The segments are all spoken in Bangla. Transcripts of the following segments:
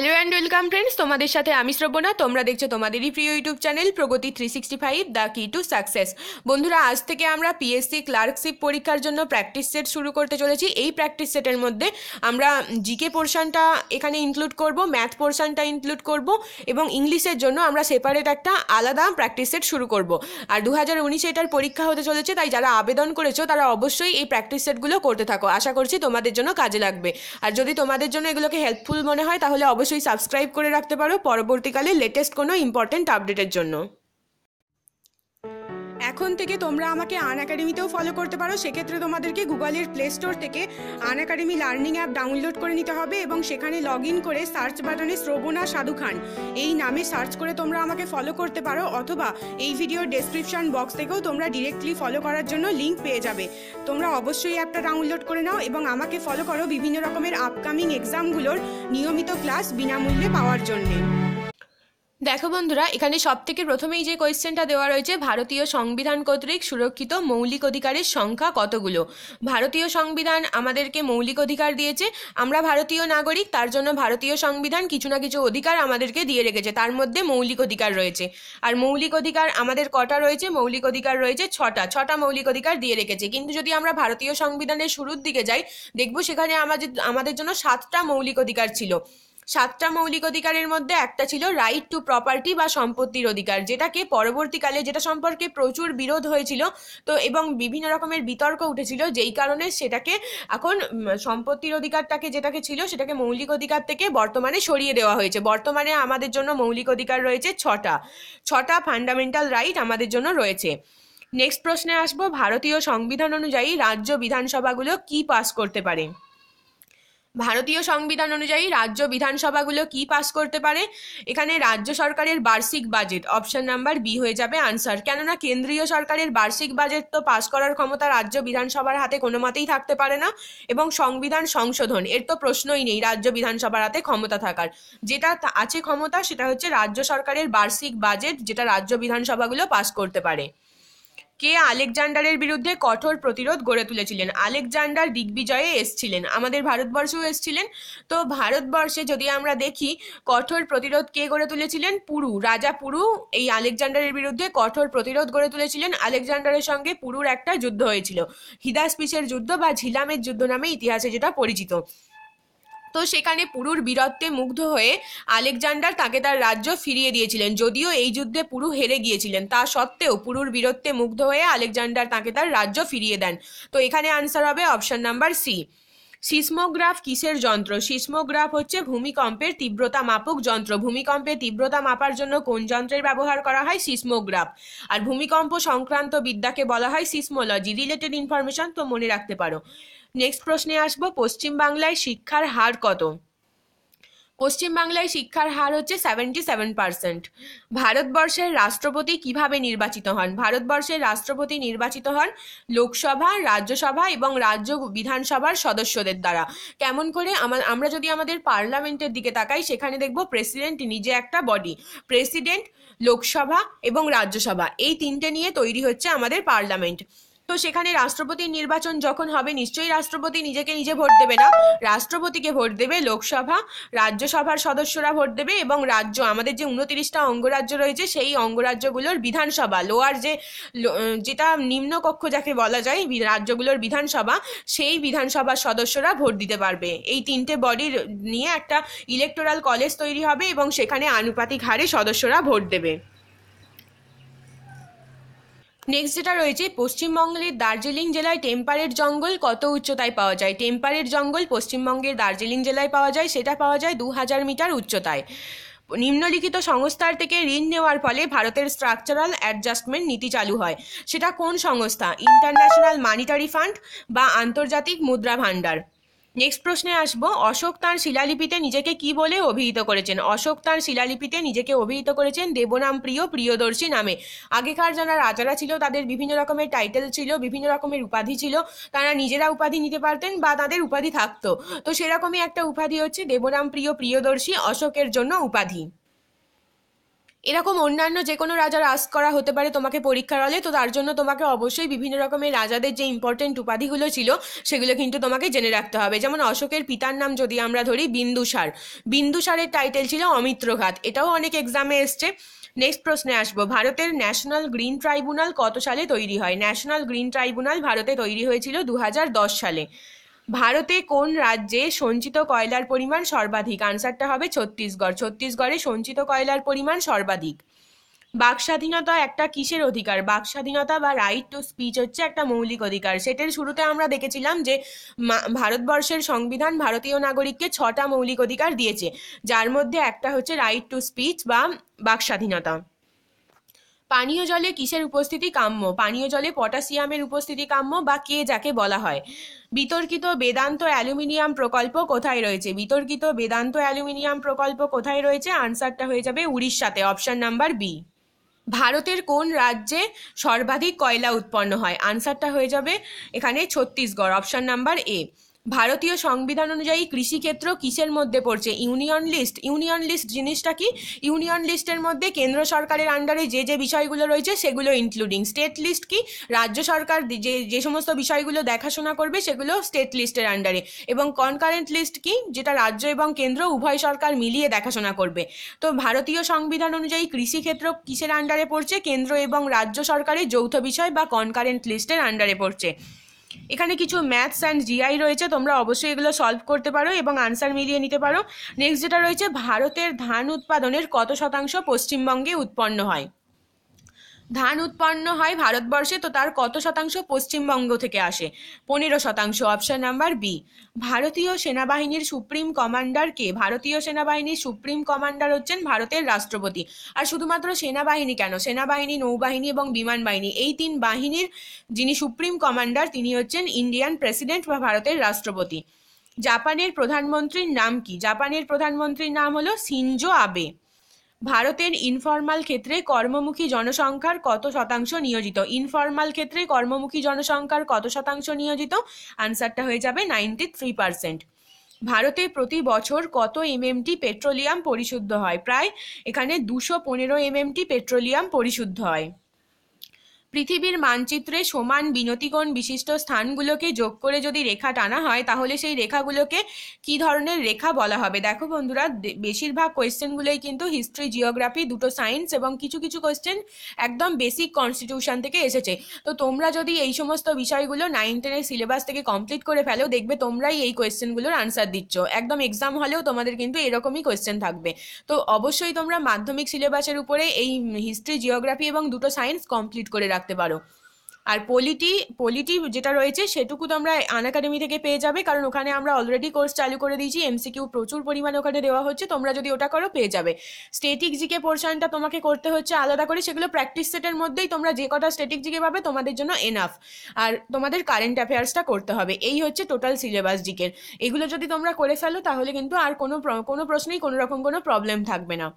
হ্যালো অ্যান্ড ওয়েলকাম ফ্রেন্ডস তোমাদের সাথে আমি শ্রবণা তোমরা দেখছো তোমাদেরই প্রিয় YouTube channel Pragati three sixty five the key to success বন্ধুরা আজ থেকে আমরা পিএসসি ক্লার্কশিপ পরীক্ষার জন্য প্র্যাকটিস সেট শুরু করতে চলেছি এই প্র্যাকটিস সেটের মধ্যে আমরা জিকে পোর্শনটা এখানে ইনক্লুড করব ম্যাথ পোর্শনটা ইনক্লুড করব এবং ইংলিশের জন্য আমরা সেপারেট একটা আলাদা প্র্যাকটিস সেট শুরু করব আর দু হাজার উনিশে এটার পরীক্ষা হতে চলেছে তাই যারা আবেদন করেছো তারা অবশ্যই এই প্র্যাকটিস সেটগুলো করতে থাকো আশা করছি তোমাদের জন্য কাজে লাগবে আর যদি তোমাদের জন্য এগুলোকে হেল্পফুল মনে হয় তাহলে অবশ্যই অবশ্যই সাবস্ক্রাইব করে রাখতে পারো পরবর্তীকালে লেটেস্ট কোনো ইম্পর্টেন্ট আপডেটের জন্য এখন থেকে তোমরা আমাকে আন একাডেমিতেও ফলো করতে পারো সেক্ষেত্রে তোমাদেরকে গুগলের প্লে স্টোর থেকে Unacademy learning app download করে নিতে হবে এবং সেখানে লগ ইন করে সার্চ বাটনে শ্রবণা সাধু খান এই নামে সার্চ করে তোমরা আমাকে ফলো করতে পারো অথবা এই ভিডিওর ডেসক্রিপশন বক্স থেকেও তোমরা ডিরেক্টলি ফলো করার জন্য লিঙ্ক পেয়ে যাবে তোমরা অবশ্যই অ্যাপটা ডাউনলোড করে নাও এবং আমাকে ফলো করো বিভিন্ন রকমের আপকামিং এক্সামগুলোর নিয়মিত ক্লাস বিনামূল্যে পাওয়ার জন্যে দেখো বন্ধুরা এখানে সব থেকে প্রথমেই যে কোয়েশ্চেনটা দেওয়া রয়েছে ভারতীয় সংবিধান কর্তৃক সুরক্ষিত মৌলিক অধিকারের সংখ্যা কতগুলো ভারতীয় সংবিধান আমাদেরকে মৌলিক অধিকার দিয়েছে আমরা ভারতীয় নাগরিক তার জন্য ভারতীয় সংবিধান কিছু না কিছু অধিকার আমাদেরকে দিয়ে রেখেছে তার মধ্যে মৌলিক অধিকার রয়েছে আর মৌলিক অধিকার আমাদের কটা রয়েছে মৌলিক অধিকার রয়েছে ছটা ছটা মৌলিক অধিকার দিয়ে রেখেছে কিন্তু যদি আমরা ভারতীয় সংবিধানের শুরুর দিকে যাই দেখব সেখানে আমাদের আমাদের জন্য সাতটা মৌলিক অধিকার ছিল সাতটা মৌলিক অধিকারের মধ্যে একটা ছিল রাইট টু প্রপার্টি বা সম্পত্তির অধিকার যেটাকে পরবর্তীকালে যেটা সম্পর্কে প্রচুর বিরোধ হয়েছিল তো এবং বিভিন্ন রকমের বিতর্ক উঠেছিল যেই কারণে সেটাকে এখন সম্পত্তির অধিকারটাকে যেটাকে ছিল সেটাকে মৌলিক অধিকার থেকে বর্তমানে সরিয়ে দেওয়া হয়েছে বর্তমানে আমাদের জন্য মৌলিক অধিকার রয়েছে ছটা ছটা ফান্ডামেন্টাল রাইট আমাদের জন্য রয়েছে নেক্সট প্রশ্নে আসবো ভারতীয় সংবিধান অনুযায়ী রাজ্য বিধানসভাগুলো কি পাস করতে পারে ভারতীয় সংবিধান অনুযায়ী রাজ্য বিধানসভাগুলো কি পাস করতে পারে এখানে রাজ্য সরকারের বার্ষিক বাজেট অপশন নাম্বার বি হয়ে যাবে আনসার কেননা কেন্দ্রীয় সরকারের বার্ষিক বাজেট তো পাস করার ক্ষমতা রাজ্য বিধানসভার হাতে কোনো মতেই থাকতে পারে না এবং সংবিধান সংশোধন এর তো প্রশ্নই নেই রাজ্য বিধানসভার হাতে ক্ষমতা থাকার যেটা আছে ক্ষমতা সেটা হচ্ছে রাজ্য সরকারের বার্ষিক বাজেট যেটা রাজ্য বিধানসভাগুলো পাস করতে পারে কে আলেকজান্ডারের বিরুদ্ধে কঠোর প্রতিরোধ গড়ে তুলেছিলেন আলেকজান্ডার দিগ্বিজয়ে এসছিলেন আমাদের ভারতবর্ষেও এসছিলেন তো ভারতবর্ষে যদি আমরা দেখি কঠোর প্রতিরোধ কে গড়ে তুলেছিলেন পুরু রাজা পুরু এই আলেকজান্ডারের বিরুদ্ধে কঠোর প্রতিরোধ গড়ে তুলেছিলেন আলেকজান্ডারের সঙ্গে পুরুর একটা যুদ্ধ হয়েছিল হিদাসপিসের যুদ্ধ বা ঝিলামের যুদ্ধ নামে ইতিহাসে যেটা পরিচিত তো সেখানে পুরুর বীরত্বে মুগ্ধ হয়ে আলেকজান্ডার তাকে তার রাজ্য ফিরিয়ে দিয়েছিলেন যদিও এই যুদ্ধে পুরু হেরে গিয়েছিলেন তা সত্ত্বেও পুরুর বীরত্বে মুগ্ধ হয়ে আলেকজান্ডার তাকে তার রাজ্য ফিরিয়ে দেন তো এখানে আনসার হবে অপশন নাম্বার সি সিসমোগ্রাফ কিসের যন্ত্র সিসমোগ্রাফ হচ্ছে ভূমিকম্পের তীব্রতা মাপক যন্ত্র ভূমিকম্পের তীব্রতা মাপার জন্য কোন যন্ত্রের ব্যবহার করা হয় সিসমোগ্রাফ আর ভূমিকম্প সংক্রান্ত বিদ্যাকে বলা হয় সিসমোলজি রিলেটেড ইনফরমেশন তো মনে রাখতে পারো নেক্সট প্রশ্নে আসবো পশ্চিমবাংলায় শিক্ষার হার কত পশ্চিমবাংলায় শিক্ষার হার হচ্ছে সেভেন্টি সেভেন পার্সেন্ট ভারতবর্ষের রাষ্ট্রপতি কিভাবে নির্বাচিত হন ভারতবর্ষের রাষ্ট্রপতি নির্বাচিত হন লোকসভা রাজ্যসভা এবং রাজ্য বিধানসভার সদস্যদের দ্বারা কেমন করে আমরা যদি আমাদের পার্লামেন্টের দিকে তাকাই সেখানে দেখব প্রেসিডেন্ট নিজে একটা বডি প্রেসিডেন্ট লোকসভা এবং রাজ্যসভা এই তিনটে নিয়ে তৈরি হচ্ছে আমাদের পার্লামেন্ট তো সেখানে রাষ্ট্রপতির নির্বাচন যখন হবে নিশ্চয়ই রাষ্ট্রপতি নিজেকে নিজে ভোট দেবে না রাষ্ট্রপতিকে ভোট দেবে লোকসভা রাজ্যসভার সদস্যরা ভোট দেবে এবং রাজ্য আমাদের যে উনতিরিশটা অঙ্গরাজ্য রয়েছে সেই অঙ্গরাজ্যগুলোর বিধানসভা লোয়ার যে যেটা নিম্নকক্ষ যাকে বলা যায় রাজ্যগুলোর বিধানসভা সেই বিধানসভার সদস্যরা ভোট দিতে পারবে এই তিনটে বডির নিয়ে একটা ইলেকটোরাল কলেজ তৈরি হবে এবং সেখানে আনুপাতিক হারে সদস্যরা ভোট দেবে নেক্সট যেটা রয়েছে পশ্চিমবঙ্গের দার্জিলিং জেলায় টেম্পারেট জঙ্গল কত উচ্চতায় পাওয়া যায় টেম্পারেট জঙ্গল পশ্চিমবঙ্গের দার্জিলিং জেলায় পাওয়া যায় সেটা পাওয়া যায় দু হাজার মিটার উচ্চতায় নিম্নলিখিত সংস্থার থেকে ঋণ নেওয়ার ফলে ভারতের স্ট্রাকচারাল অ্যাডজাস্টমেন্ট নীতি চালু হয় সেটা কোন সংস্থা ইন্টারন্যাশনাল মানিটারি ফান্ড বা আন্তর্জাতিক মুদ্রা ভাণ্ডার নেক্সট প্রশ্নে আসব অশোক তাঁর শিলালিপিতে নিজেকে কি বলে অভিহিত করেছেন অশোক তাঁর শিলালিপিতে নিজেকে অভিহিত করেছেন দেবনাম প্রিয় প্রিয়দর্শী নামে আগেকার যারা রাজারা ছিল তাদের বিভিন্ন রকমের টাইটেল ছিল বিভিন্ন রকমের উপাধি ছিল তারা নিজেরা উপাধি নিতে পারতেন বা তাদের উপাধি থাকতো তো সেরকমই একটা উপাধি হচ্ছে দেবনাম প্রিয় প্রিয়দর্শী অশোকের জন্য উপাধি এরকম অন্যান্য যে কোনো রাজার আস করা হতে পারে তোমাকে পরীক্ষার হলে তো তার জন্য তোমাকে অবশ্যই বিভিন্ন রকমের রাজাদের যে ইম্পর্টেন্ট উপাধিগুলো ছিল সেগুলো কিন্তু তোমাকে জেনে রাখতে হবে যেমন অশোকের পিতার নাম যদি আমরা ধরি বিন্দুসার বিন্দুসারের টাইটেল ছিল অমিত্রঘাত এটাও অনেক এক্সামে এসছে নেক্সট প্রশ্নে আসবো ভারতের ন্যাশনাল গ্রিন ট্রাইব্যুনাল কত সালে তৈরি হয় ন্যাশনাল গ্রিন ট্রাইব্যুনাল ভারতে তৈরি হয়েছিল দু সালে ভারতে কোন রাজ্যে সঞ্চিত কয়লার পরিমাণ সর্বাধিক আনসারটা হবে ছত্তিশগড় ছত্তিশগড়ে সঞ্চিত কয়লার পরিমাণ সর্বাধিক বাক স্বাধীনতা একটা কিসের অধিকার বাক স্বাধীনতা বা রাইট টু স্পিচ হচ্ছে একটা মৌলিক অধিকার সেটার শুরুতে আমরা দেখেছিলাম যে ভারতবর্ষের সংবিধান ভারতীয় নাগরিককে ছটা মৌলিক অধিকার দিয়েছে যার মধ্যে একটা হচ্ছে রাইট টু স্পিচ বা বাক স্বাধীনতা পানীয় জলে কিসের উপস্থিতি কাম্য পানীয় জলে পটাশিয়ামের উপস্থিতি কাম্য বা কে যাকে বলা হয় বিতর্কিত বেদান্ত অ্যালুমিনিয়াম প্রকল্প কোথায় রয়েছে বিতর্কিত বেদান্ত অ্যালুমিনিয়াম প্রকল্প কোথায় রয়েছে আনসারটা হয়ে যাবে উড়িষ্যাতে অপশন নাম্বার বি ভারতের কোন রাজ্যে সর্বাধিক কয়লা উৎপন্ন হয় আনসারটা হয়ে যাবে এখানে ছত্তিশগড় অপশন নাম্বার এ ভারতীয় সংবিধান অনুযায়ী কৃষিক্ষেত্র কিসের মধ্যে পড়ছে ইউনিয়ন লিস্ট ইউনিয়ন লিস্ট জিনিসটা কি ইউনিয়ন লিস্টের মধ্যে কেন্দ্র সরকারের আন্ডারে যে যে বিষয়গুলো রয়েছে সেগুলো ইনক্লুডিং স্টেট লিস্ট কি রাজ্য সরকার যে যে সমস্ত বিষয়গুলো দেখাশোনা করবে সেগুলো স্টেট লিস্টের আন্ডারে এবং কনকারেন্ট লিস্ট কি যেটা রাজ্য এবং কেন্দ্র উভয় সরকার মিলিয়ে দেখাশোনা করবে তো ভারতীয় সংবিধান অনুযায়ী কৃষিক্ষেত্র কিসের আন্ডারে পড়ছে কেন্দ্র এবং রাজ্য সরকারের যৌথ বিষয় বা কনকারেন্ট লিস্টের আন্ডারে পড়ছে এখানে কিছু ম্যাথস অ্যান্ড জিআই রয়েছে তোমরা অবশ্যই এগুলো সলভ করতে পারো এবং আনসার মিলিয়ে নিতে পারো নেক্সট যেটা রয়েছে ভারতের ধান উৎপাদনের কত শতাংশ পশ্চিমবঙ্গে উৎপন্ন হয় ধান উৎপন্ন হয় ভারতবর্ষে তো তার কত শতাংশ পশ্চিমবঙ্গ থেকে আসে পনেরো শতাংশ অপশন নাম্বার বি ভারতীয় সেনাবাহিনীর সুপ্রিম কমান্ডার কে ভারতীয় সেনাবাহিনীর সুপ্রিম কমান্ডার হচ্ছেন ভারতের রাষ্ট্রপতি আর শুধুমাত্র সেনাবাহিনী কেন সেনাবাহিনী নৌবাহিনী এবং বিমান বাহিনী এই তিন বাহিনীর যিনি সুপ্রিম কমান্ডার তিনি হচ্ছেন ইন্ডিয়ান প্রেসিডেন্ট বা ভারতের রাষ্ট্রপতি জাপানের প্রধানমন্ত্রীর নাম কি জাপানের প্রধানমন্ত্রীর নাম হলো সিনজো আবে ভারতের ইনফরমাল ক্ষেত্রে কর্মমুখী জনসংখ্যার কত শতাংশ নিয়োজিত ইনফরমাল ক্ষেত্রে কর্মমুখী জনসংখ্যার কত শতাংশ নিয়োজিত আনসারটা হয়ে যাবে নাইনটি থ্রি পার্সেন্ট ভারতে প্রতি বছর কত এমএমটি পেট্রোলিয়াম পরিশুদ্ধ হয় প্রায় এখানে দুশো পনেরো এমএমটি পেট্রোলিয়াম পরিশুদ্ধ হয় পৃথিবীর মানচিত্রে সমান বিনতিকোণ বিশিষ্ট স্থানগুলোকে যোগ করে যদি রেখা টানা হয় তাহলে সেই রেখাগুলোকে কি ধরনের রেখা বলা হবে দেখো বন্ধুরা বেশিরভাগ কোয়েশ্চেনগুলোই কিন্তু হিস্ট্রি জিওগ্রাফি দুটো সায়েন্স এবং কিছু কিছু কোয়েশ্চেন একদম বেসিক কনস্টিটিউশন থেকে এসেছে তো তোমরা যদি এই সমস্ত বিষয়গুলো নাইন টেনের সিলেবাস থেকে কমপ্লিট করে ফেলো দেখবে তোমরাই এই কোয়েশ্চেনগুলোর আনসার দিচ্ছ একদম এক্সাম হলেও তোমাদের কিন্তু এরকমই কোয়েশ্চেন থাকবে তো অবশ্যই তোমরা মাধ্যমিক সিলেবাসের উপরে এই হিস্ট্রি জিওগ্রাফি এবং দুটো সায়েন্স কমপ্লিট করে রাখবে রাখতে পারো আর পলিটি পলিটি যেটা রয়েছে সেটুকু তোমরা আন একাডেমি থেকে পেয়ে যাবে কারণ ওখানে আমরা অলরেডি কোর্স চালু করে দিয়েছি এমসিকিউ প্রচুর পরিমাণে ওখানে দেওয়া হচ্ছে তোমরা যদি ওটা করো পেয়ে যাবে স্টেটিক জিকে পোর্শনটা তোমাকে করতে হচ্ছে আলাদা করে সেগুলো প্র্যাকটিস সেটের মধ্যেই তোমরা যে কটা স্টেটিক জিকে পাবে তোমাদের জন্য এনাফ আর তোমাদের কারেন্ট অ্যাফেয়ার্সটা করতে হবে এই হচ্ছে টোটাল সিলেবাস জিকের এগুলো যদি তোমরা করে ফেলো তাহলে কিন্তু আর কোনো কোনো প্রশ্নেই কোনো রকম কোনো প্রবলেম থাকবে না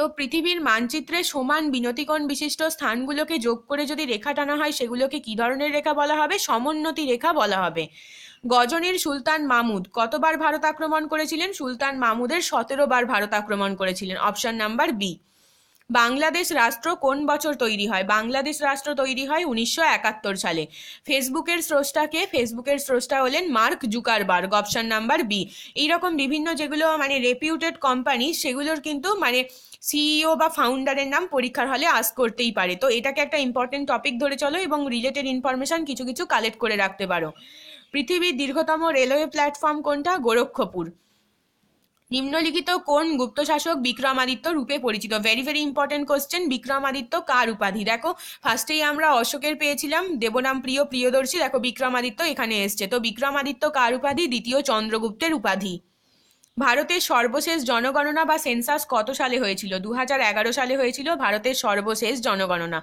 তো পৃথিবীর মানচিত্রে সমান বিনতিকোণ বিশিষ্ট স্থানগুলোকে যোগ করে যদি রেখা টানা হয় সেগুলোকে কি ধরনের রেখা বলা হবে সমোন্নতি রেখা বলা হবে গজনীর সুলতান মামুদ কতবার ভারত আক্রমণ করেছিলেন সুলতান মামুদের সতেরো বার ভারত আক্রমণ করেছিলেন অপশন নাম্বার বি বাংলাদেশ রাষ্ট্র কোন বছর তৈরি হয় বাংলাদেশ রাষ্ট্র তৈরি হয় উনিশশো একাত্তর সালে ফেসবুকের স্রষ্টাকে ফেসবুকের স্রষ্টা হলেন Mark Zuckerberg option number B এইরকম বিভিন্ন যেগুলো মানে রেপিউটেড কোম্পানি সেগুলোর কিন্তু মানে সিইও বা ফাউন্ডারের নাম পরীক্ষার হলে আস করতেই পারে তো এটাকে একটা ইম্পর্টেন্ট টপিক ধরে চলো এবং রিলেটেড ইনফরমেশন কিছু কিছু কালেক্ট করে রাখতে পারো পৃথিবীর দীর্ঘতম রেলওয়ে প্ল্যাটফর্ম কোনটা গোরক্ষপুর নিম্নলিখিত কোন গুপ্ত শাসক বিক্রমাদিত্য রূপে পরিচিত very very important question Vikramaditya কার উপাধি দেখো ফার্স্টেই আমরা অশোকের পেয়েছিলাম দেবনাম প্রিয় প্রিয়দর্শী দেখো বিক্রমাদিত্য এখানে এসছে তো বিক্রমাদিত্য কার উপাধি দ্বিতীয় চন্দ্রগুপ্তের উপাধি ভারতের সর্বশেষ জনগণনা বা সেন্সাস কত সালে হয়েছিল দু সালে হয়েছিল ভারতের সর্বশেষ জনগণনা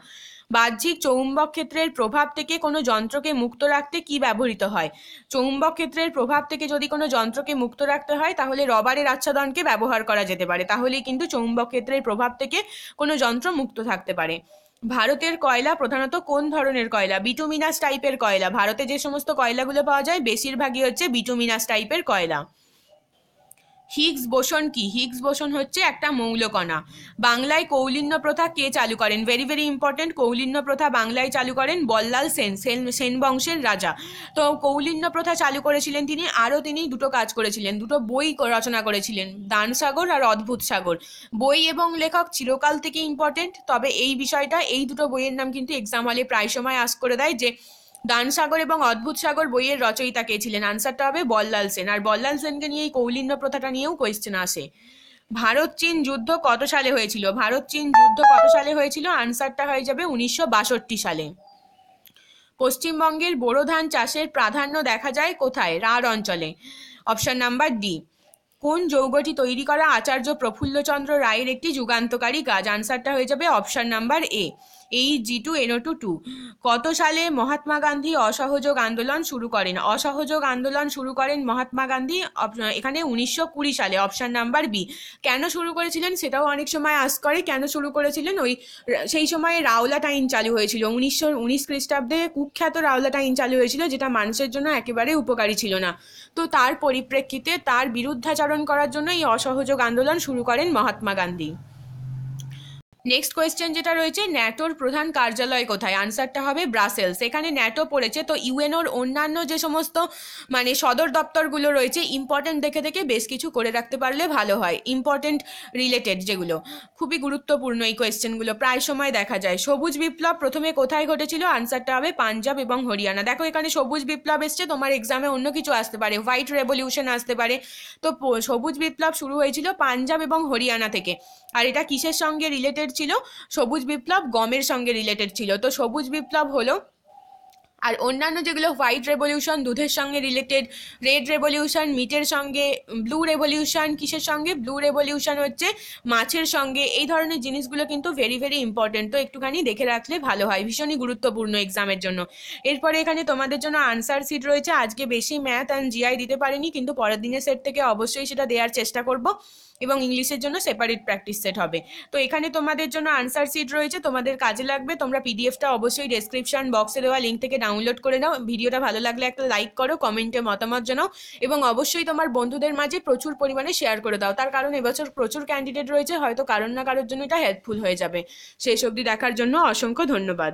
বাহ্যিক চৌম্বক ক্ষেত্রের প্রভাব থেকে কোনো যন্ত্রকে মুক্ত রাখতে কি ব্যবহৃত হয় চৌম্বক ক্ষেত্রের প্রভাব থেকে যদি কোনো যন্ত্রকে মুক্ত রাখতে হয় তাহলে রবারের আচ্ছাদনকে ব্যবহার করা যেতে পারে তাহলেই কিন্তু চৌম্বক ক্ষেত্রের প্রভাব থেকে কোনো যন্ত্র মুক্ত থাকতে পারে ভারতের কয়লা প্রধানত কোন ধরনের কয়লা বিটুমিনাস টাইপের কয়লা ভারতে যে সমস্ত কয়লাগুলো পাওয়া যায় বেশিরভাগই হচ্ছে বিটুমিনাস টাইপের কয়লা হিগস বোসন কি হিগস বোসন হচ্ছে একটা মৌলকণা বাংলায় কৌলিন্য প্রথা কে চালু করেন ভেরি ভেরি ইম্পর্টেন্ট কৌলিন্য প্রথা বাংলায় চালু করেন বল্লাল সেন সেন সেন বংশের রাজা তো কৌলিন্য প্রথা চালু করেছিলেন তিনি আরও তিনি দুটো কাজ করেছিলেন দুটো বই রচনা করেছিলেন দান সাগর আর অদ্ভুত সাগর বই এবং লেখক চিরকাল থেকে ইম্পর্টেন্ট তবে এই বিষয়টা এই দুটো বইয়ের নাম কিন্তু এক্সাম হলে প্রায় সময় আস করে দেয় যে দানসাগর এবং অদ্ভুত সাগর বইয়ের রচয়িতা কে ছিলেন আনসারটা হবে বল্লাল সেন আর বল্লাল সেনকে নিয়ে এই কৌলিন্য প্রথাটা নিয়েও কোয়েশ্চেন আসে ভারত চীন যুদ্ধ কত সালে হয়েছিল ভারত চীন যুদ্ধ কত সালে হয়েছিল আনসারটা হয়ে যাবে উনিশশো সালে পশ্চিমবঙ্গের বোরো ধান চাষের প্রাধান্য দেখা যায় কোথায় রাঢ় অঞ্চলে অপশন নাম্বার ডি কোন যৌগটি তৈরি করা আচার্য প্রফুল্লচন্দ্র রায়ের একটি যুগান্তকারী কাজ আনসারটা হয়ে যাবে অপশন নাম্বার এ এই জি টু এনো টু টু কত সালে মহাত্মা গান্ধী অসহযোগ আন্দোলন শুরু করেন অসহযোগ আন্দোলন শুরু করেন মহাত্মা গান্ধী এখানে উনিশশো কুড়ি সালে অপশান নাম্বার বি কেন শুরু করেছিলেন সেটাও অনেক সময় আস করে কেন শুরু করেছিলেন ওই সেই সময় রাওলাট আইন চালু হয়েছিল উনিশশো উনিশ খ্রিস্টাব্দে কুখ্যাত রাওলাট আইন চালু হয়েছিল যেটা মানুষের জন্য একেবারে উপকারী ছিল না তো তার পরিপ্রেক্ষিতে তার বিরুদ্ধাচারণ করার জন্য এই অসহযোগ আন্দোলন শুরু করেন মহাত্মা গান্ধী নেক্সট কোয়েশ্চেন যেটা রয়েছে ন্যাটোর প্রধান কার্যালয় কোথায় আনসারটা হবে ব্রাসেলস এখানে ন্যাটো পড়েছে তো ইউএনওর অন্যান্য যে সমস্ত মানে সদর দপ্তরগুলো রয়েছে ইম্পর্টেন্ট দেখে দেখে বেশ কিছু করে রাখতে পারলে ভালো হয় ইম্পর্টেন্ট রিলেটেড যেগুলো খুবই গুরুত্বপূর্ণ এই কোয়েশ্চেনগুলো প্রায় সময় দেখা যায় সবুজ বিপ্লব প্রথমে কোথায় ঘটেছিল আনসারটা হবে পাঞ্জাব এবং হরিয়ানা দেখো এখানে সবুজ বিপ্লব এসছে তোমার এক্সামে অন্য কিছু আসতে পারে হোয়াইট রেভলিউশন আসতে পারে তো সবুজ বিপ্লব শুরু হয়েছিল পাঞ্জাব এবং হরিয়ানা থেকে আর এটা কিসের সঙ্গে রিলেটেড ছিল সবুজ বিপ্লব গমের সঙ্গে রিলেটেড ছিল তো সবুজ বিপ্লব হলো আর অন্যান্য যেগুলো হোয়াইট রেভলিউশন দুধের সঙ্গে রিলেটেড রেড রেভলিউশন মিটের সঙ্গে ব্লু রেভলিউশন কিসের সঙ্গে ব্লু রেভলিউশন হচ্ছে মাছের সঙ্গে এই ধরনের জিনিসগুলো কিন্তু ভেরি ভেরি ইম্পর্টেন্ট তো একটুখানি দেখে রাখলে ভালো হয় ভীষণই গুরুত্বপূর্ণ এক্সামের জন্য এরপরে এখানে তোমাদের জন্য আনসার সিট রয়েছে আজকে বেশি ম্যাথ অ্যান্ড জিআই দিতে পারিনি কিন্তু পরের দিনের সেট থেকে অবশ্যই সেটা দেওয়ার চেষ্টা করব এবং ইংলিশের জন্য সেপারেট প্র্যাকটিস সেট হবে তো এখানে তোমাদের জন্য আনসার সিট রয়েছে তোমাদের কাজে লাগবে তোমরা পিডিএফটা অবশ্যই ডেসক্রিপশন বক্সে দেওয়া লিঙ্ক থেকে ডাউন ডাউনলোড করে নাও ভিডিওটা ভালো লাগলে একটা লাইক করো কমেন্টে মতামত জানাও এবং অবশ্যই তোমার বন্ধুদের মাঝে প্রচুর পরিমাণে শেয়ার করে দাও তার কারণ এবছর প্রচুর ক্যান্ডিডেট রয়েছে হয়তো কারোর না কারোর জন্য এটা হেল্পফুল হয়ে যাবে সেই অবধি দেখার জন্য অসংখ্য ধন্যবাদ